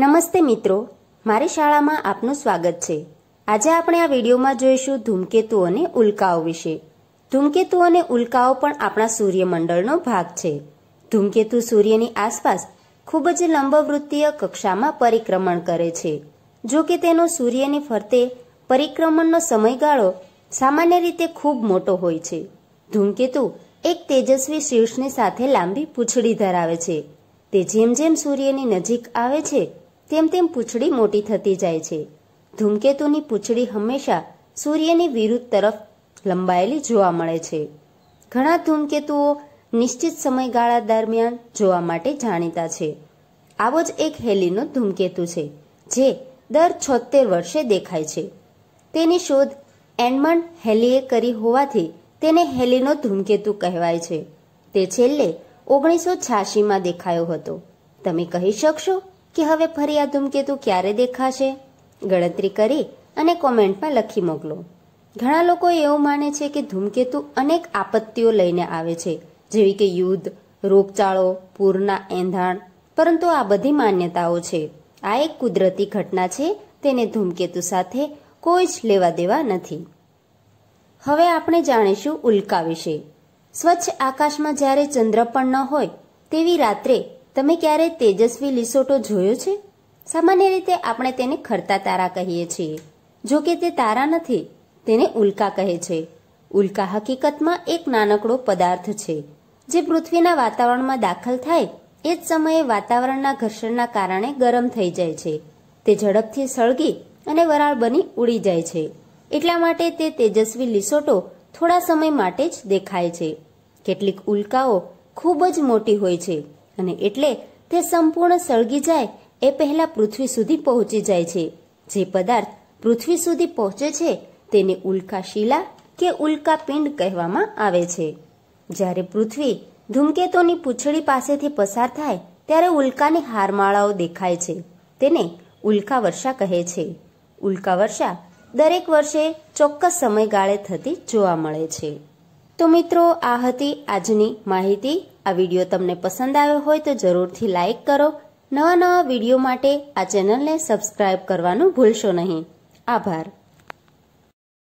નમસ્તે મિત્રો મારી શાળામાં આપનું સ્વાગત છે આજે આપણે આ વિડીયોમાં જોઈશું ધૂમકેતુ અને ઉલ્કાઓ વિશે ધૂમકેતુ અને ઉલ્કાઓ પણ આપણા સૂર્યમંડળનો ભાગ છે ધૂમકેતુ સૂર્યની આસપાસ ખૂબ જ લંબવૃત્તીય કક્ષામાં પરિક્રમણ કરે છે જો કે તેનો સૂર્યની ફરતે પરિક્રમણનો સમયગાળો સામાન્ય રીતે ખૂબ મોટો હોય છે ધૂમકેતુ એક તેજસ્વી શીર્ષની સાથે લાંબી પૂંછડી ધરાવે છે તે જેમ જેમ સૂર્યની નજીક આવે છે તેમ તેમ પૂંછડી મોટી થતી જાય છે ધૂમકેતુની પૂંછડી હંમેશા સૂર્યની વિરુદ્ધ તરફ લંબાયેલી જોવા મળે છે ઘણા ધૂમકેતુઓ નિશ્ચિત સમયગાળા દરમિયાન જોવા માટે જાણીતા છે આવો જ એક હેલીનો ધૂમકેતુ છે જે દર છોતેર વર્ષે દેખાય છે તેની શોધ એન્ડમંડ હેલીએ કરી હોવાથી તેને હેલીનો ધૂમકેતુ કહેવાય છે તે છેલ્લે ઓગણીસો છ્યાસીમાં દેખાયો હતો તમે કહી શકશો કે હવે ફરી આ ધૂમકેતુ ક્યારે દેખાશે ગણતરી કરી અને કોમેન્ટમાં લખી મોકલો ઘણા લોકો એવું માને છે કે ધૂમકેતુ અનેક આપત્તિઓ લઈને આવે છે જેવી કે યુદ્ધ રોગચાળો પૂરના એંધાણ પરંતુ આ બધી માન્યતાઓ છે આ એક કુદરતી ઘટના છે તેને ધૂમકેતુ સાથે કોઈ જ લેવા દેવા નથી હવે આપણે જાણીશું ઉલ્કા વિશે સ્વચ્છ આકાશમાં જ્યારે ચંદ્ર પણ ન હોય તેવી રાત્રે તમે ક્યારેય તેજસ્વી લીસોટો જોયો છે સામાન્ય રીતે આપણે તેને ખરતા તારા કહીએ છીએ જો કે તે તારા નથી તેને ઉલ્કા કહે છે ઉલ્કા હકીકતમાં એક નાનકડો પદાર્થ છે જે પૃથ્વીના વાતાવરણમાં દાખલ થાય એ જ સમયે વાતાવરણના ઘર્ષણના કારણે ગરમ થઈ જાય છે તે ઝડપથી સળગી અને વરાળ બની ઉડી જાય છે એટલા માટે તે તેજસ્વી લીસોટો થોડા સમય માટે જ દેખાય છે કેટલીક ઉલ્કાઓ ખૂબ જ મોટી હોય છે અને એટલે તે સંપૂર્ણ સળગી જાય એ પહેલાં પૃથ્વી સુધી પહોંચી જાય છે જે પદાર્થ પૃથ્વી સુધી પહોંચે છે તેને ઉલ્કા શિલા કે ઉલ્કા પિંડ કહેવામાં આવે છે જ્યારે પૃથ્વી ધૂમકેતોની પૂંછડી પાસેથી પસાર થાય ત્યારે ઉલ્કાની હારમાળાઓ દેખાય છે તેને ઉલ્કા વર્ષા કહે છે ઉલ્કા વર્ષા દરેક વર્ષે ચોક્કસ સમયગાળે થતી જોવા મળે છે તો મિત્રો આ હતી આજની માહિતી આ વિડીયો તમને પસંદ આવ્યો હોય તો જરૂરથી લાઇક કરો નવા નવા વિડીયો માટે આ ચેનલને સબસ્ક્રાઇબ કરવાનું ભૂલશો નહીં આભાર